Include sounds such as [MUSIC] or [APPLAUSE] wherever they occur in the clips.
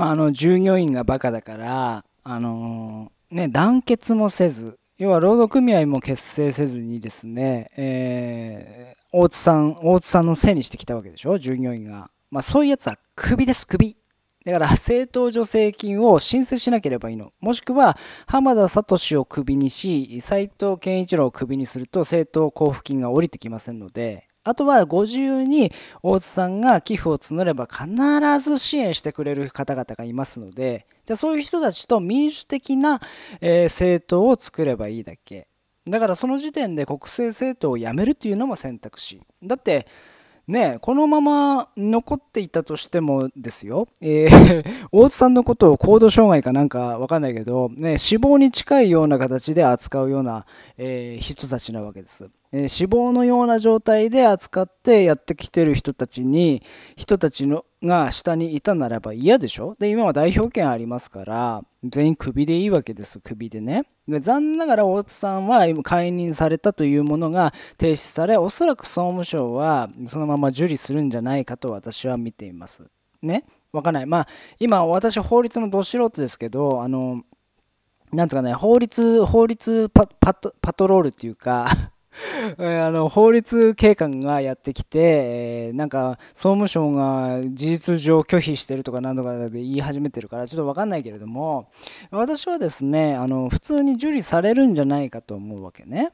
まあ、あの従業員がバカだから、あのね、団結もせず要は労働組合も結成せずにですね、えー、大津さん大津さんのせいにしてきたわけでしょ従業員が、まあ、そういうやつはクビですクビだから政党助成金を申請しなければいいのもしくは浜田聡をクビにし斎藤健一郎をクビにすると政党交付金が下りてきませんのであとはご自由に大津さんが寄付を募れば必ず支援してくれる方々がいますのでじゃあそういう人たちと民主的な、え政党を作ればいいだけだからその時点で国政政党をやめるというのも選択肢だってねこのまま残っていたとしてもですよ、えー、[LAUGHS] 大津さんのことを高度障害かなんか分かんないけど、ね、死亡に近いような形で扱うような、えー、人たちなわけですえー、死亡のような状態で扱ってやってきてる人たちに人たちのが下にいたならば嫌でしょで今は代表権ありますから全員クビでいいわけですクビでねで残念ながら大津さんは今解任されたというものが提出されおそらく総務省はそのまま受理するんじゃないかと私は見ていますねわかんないまあ今私法律のど素人ですけどあのなんですかね法律法律パトロールっていうか [LAUGHS] あの法律警官がやってきて、なんか総務省が事実上拒否してるとか何とかで言い始めてるからちょっと分かんないけれども私はですねあの普通に受理されるんじゃないかと思うわけね。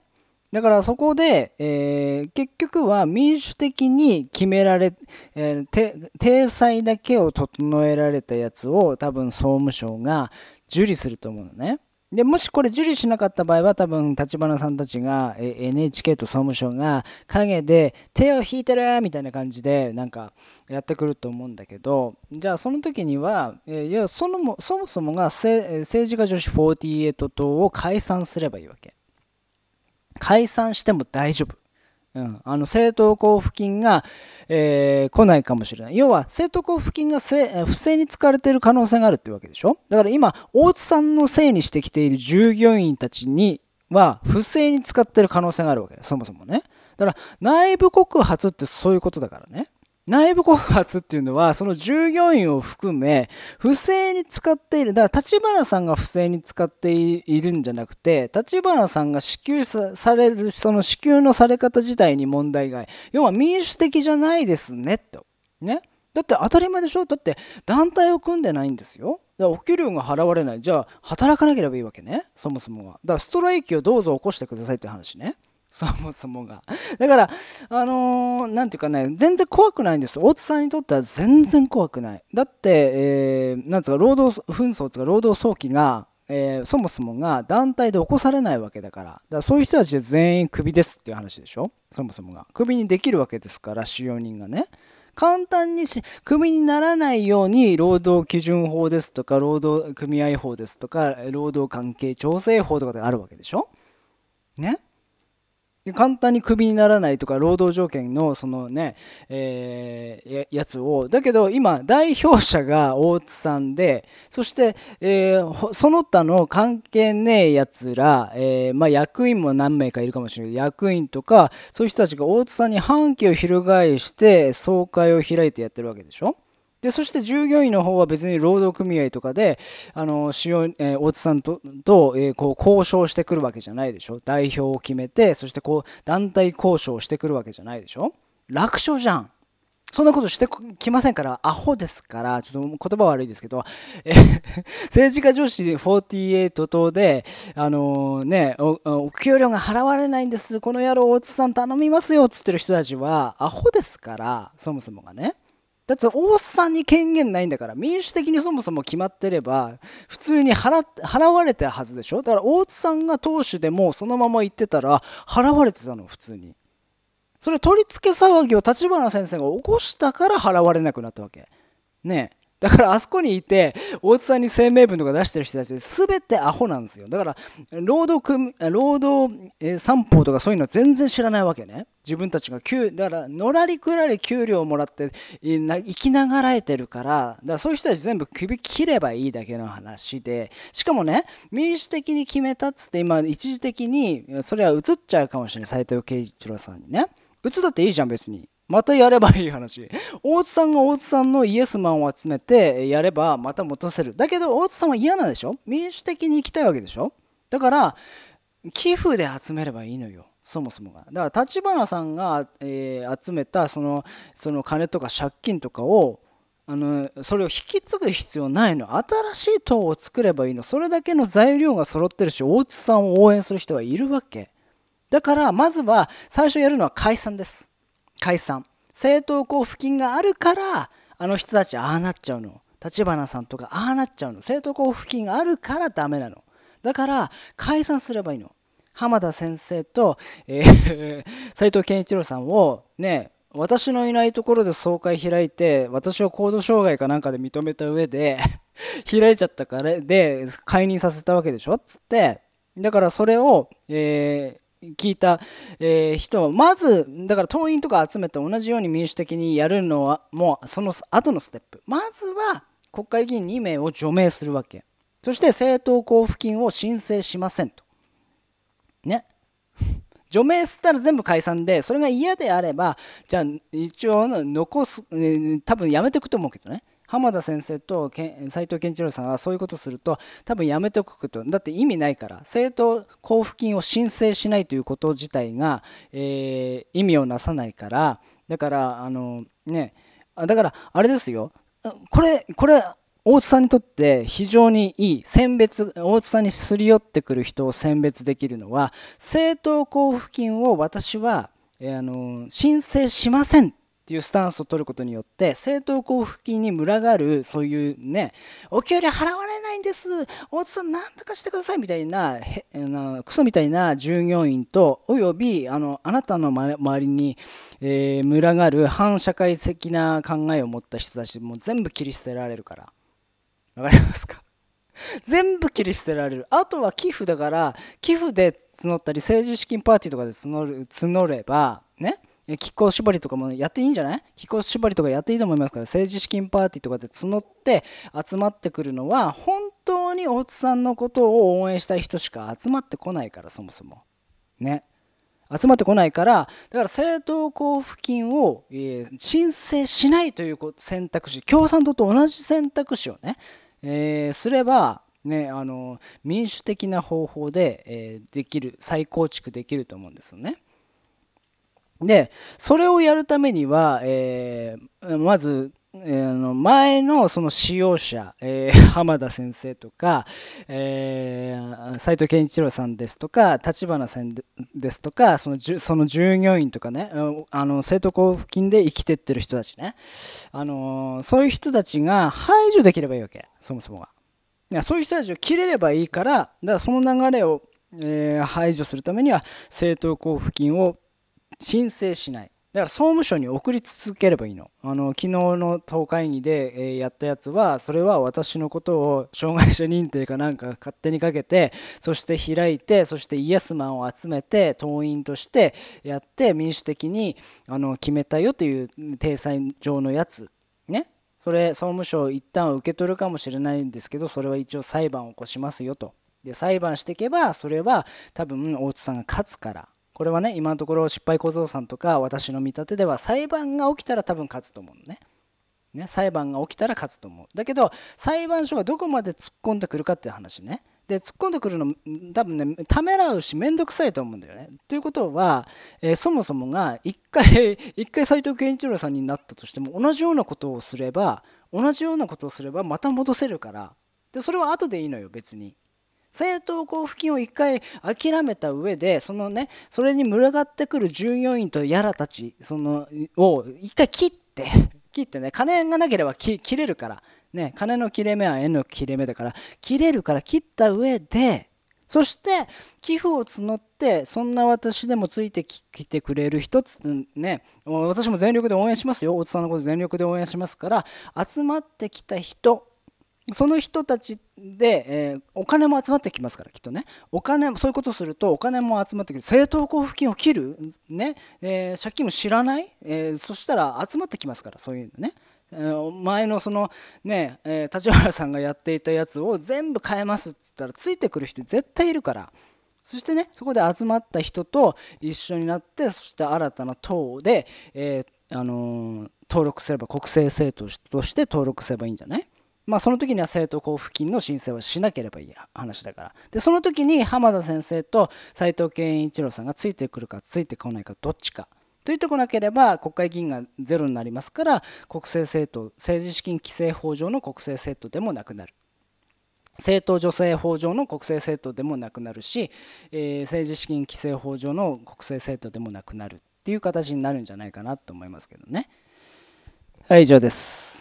だからそこで、えー、結局は民主的に決められ、えー、体裁だけを整えられたやつを多分総務省が受理すると思うのね。でもしこれ受理しなかった場合は多分立花さんたちが NHK と総務省が陰で手を引いてるみたいな感じでなんかやってくると思うんだけどじゃあその時には、えいやそのもそもそもが政治家女子48党を解散すればいいわけ解散しても大丈夫うん、あの政党交付金が、えー、来ないかもしれない。要は、政党交付金が不正に使われている可能性があるっていうわけでしょ。だから今、大津さんのせいにしてきている従業員たちには、不正に使っている可能性があるわけだ、そもそもね。だから、内部告発ってそういうことだからね。内部告発っていうのは、その従業員を含め、不正に使っている、だから立花さんが不正に使っているんじゃなくて、立花さんが支給される、その支給のされ方自体に問題が、要は民主的じゃないですね、と。ね。だって当たり前でしょだって団体を組んでないんですよ。だからお給料が払われない。じゃあ働かなければいいわけね。そもそもは。だからストライキをどうぞ起こしてくださいって話ね。そもそもが。だから、あのー、なんていうかね、全然怖くないんです。大津さんにとっては全然怖くない。だって、えー、なんつうか、労働紛争とか、労働早期が、えー、そもそもが団体で起こされないわけだから、だからそういう人たちで全員クビですっていう話でしょ、そもそもが。クビにできるわけですから、使用人がね。簡単にし、クビにならないように、労働基準法ですとか、労働組合法ですとか、労働関係調整法とかがあるわけでしょね簡単にクビにならないとか労働条件のそのね、えー、やつをだけど今代表者が大津さんでそして、えー、その他の関係ねえやつら、えー、まあ、役員も何名かいるかもしれない役員とかそういう人たちが大津さんに反旗を翻して総会を開いてやってるわけでしょでそして従業員の方は別に労働組合とかであの用えー、大津さんとと、えー、こう交渉してくるわけじゃないでしょ代表を決めてそしてこう団体交渉してくるわけじゃないでしょ楽勝じゃんそんなことしてきませんから、アホですから、ちょっと言葉悪いですけど、え [LAUGHS] 政治家女子48党で、あのー、ねお、お給料が払われないんです、この野郎、大津さん頼みますよっつってる人たちは、アホですから、そもそもがね。だって大須さんに権限ないんだから民主的にそもそも決まってれば普通に払払われたはずでしょだから大津さんが党首でもそのまま言ってたら払われてたの普通にそれ取り付け騒ぎを立花先生が起こしたから払われなくなったわけねえだからあそこにいて大津さんに声明文とか出してる人たち全てアホなんですよだから労働組労働、えー、三法とかそういうの全然知らないわけね自分たちが給だからのらりくらり給料をもらって生きながらえてるからだからそういう人たち全部首切ればいいだけの話でしかもね民主的に決めたっつって今一時的にそれは移っちゃうかもしれない斉藤慶一郎さんにね移ったっていいじゃん別にまたやればいい話。大津さんが大津さんのイエスマンを集めてやればまた持たせる。だけど大津さんは嫌なんでしょ民主的に行きたいわけでしょだから寄付で集めればいいのよ。そもそもが。だから立花さんが、えー、集めたそのその金とか借金とかをあのそれを引き継ぐ必要ないの新しい党を作ればいいのそれだけの材料が揃ってるし大津さんを応援する人はいるわけだからまずは最初やるのは解散です解散政党交付金があるからあの人たちああなっちゃうの立花さんとかああなっちゃうの政党交付金があるからダメなのだから解散すればいいの浜田先生と、えー、[LAUGHS] 斉藤健一郎さんをね私のいないところで総会開いて私を高度障害かなんかで認めた上で [LAUGHS] 開いちゃったからで解任させたわけでしょっつってだからそれを、えー、聞いた、えー、人はまずだから党員とか集めて同じように民主的にやるのはもうその後のステップまずは国会議員2名を除名するわけそして政党交付金を申請しませんとね [LAUGHS] 除名したら全部解散でそれが嫌であればじゃあ一応残す、えー、多分やめていくと思うけどね浜田先生と斎藤健一郎さんはそういうことすると多分やめておくことだって意味ないから政党交付金を申請しないということ自体が、えー、意味をなさないからだからあのねだからあれですよこれこれ大津さんにとって非常にいい選別大津さんにすり寄ってくる人を選別できるのは政党交付金を私は、えー、あの申請しませんっていうスタンスを取ることによって政党交付金に群がるそういうねお給料払われないんです大津さん何とかしてくださいみたいなへなクソみたいな従業員とおよびあのあなたの周りに、えー、群がる反社会的な考えを持った人たちもう全部切り捨てられるから分かりますか [LAUGHS] 全部切り捨てられるあとは寄付だから寄付で募ったり政治資金パーティーとかで募る募ればね気候縛りとかもやっていいんじゃない気候縛りとかやっていいと思いますから政治資金パーティーとかで募って集まってくるのは本当に大津さんのことを応援したい人しか集まってこないからそもそもね集まってこないからだから政党交付金を、え申請しないという選択肢共産党と同じ選択肢をね、えー、すればね、あの民主的な方法で、えー、できる再構築できると思うんですよね。でそれをやるためには、えー、まずえー、の前のその使用者、えー、[LAUGHS] 浜田先生とか、えー、斉藤健一郎さんですとか立花さんですとかそのじゅその従業員とかねあの生徒交付金で生きてってる人たちね、あのー、そういう人たちが排除できればいいわけそもそもがいやそういう人たちを切れればいいからだからその流れを、え排除するためには政党交付金を申請しないだから総務省に送り続ければいいの。あの昨日の党会議で、えー、やったやつは、それは私のことを障害者認定かなんか勝手にかけて、そして開いて、そしてイエスマンを集めて、党員としてやって、民主的にあの決めたよという体裁上のやつ。ね。それ、総務省一旦受け取るかもしれないんですけど、それは一応裁判を起こしますよと。で、裁判していけば、それは多分、大津さんが勝つから。これはね今のところ失敗小僧さんとか私の見立てでは裁判が起きたら多分勝つと思うのね。ね裁判が起きたら勝つと思う。だけど裁判所がどこまで突っ込んでくるかっていう話ね。で突っ込んでくるの多分ねためらうし面倒くさいと思うんだよね。ということは、えー、そもそもが一回 [LAUGHS] 一回斎藤健一郎さんになったとしても同じようなことをすれば同じようなことをすればまた戻せるからでそれは後でいいのよ別に。政党交付金を1回諦めた上でそのねそれに群がってくる従業員とやらたちそのを1回切って [LAUGHS] 切ってね金がなければ切れるからね金の切れ目は縁の切れ目だから切れるから切った上でそして寄付を募ってそんな私でもついてきてくれる人つね私も全力で応援しますよ大津さんのこと全力で応援しますから集まってきた人その人たちで、えー、お金も集まってきますからきっとねお金そういうことするとお金も集まってくる政党交付金を切る、ねえー、借金も知らない、えー、そしたら集まってきますからそういうのね。前のそのねえ立花さんがやっていたやつを全部変えますっつったらついてくる人絶対いるからそしてねそこで集まった人と一緒になってそして新たな党で、えあの登録すれば国政政党として登録すればいいんじゃないまあ、その時には政党交付金の申請をしなければいい話だから。で、その時に浜田先生と斎藤健一郎さんがついてくるかついてこないかどっちか。ついてこなければ国会議員がゼロになりますから国政政党政治資金規正法上の国政政党でもなくなる政党助成法上の国政政党でもなくなるし、えー、政治資金規正法上の国政政党でもなくなるっていう形になるんじゃないかなと思いますけどねはい以上です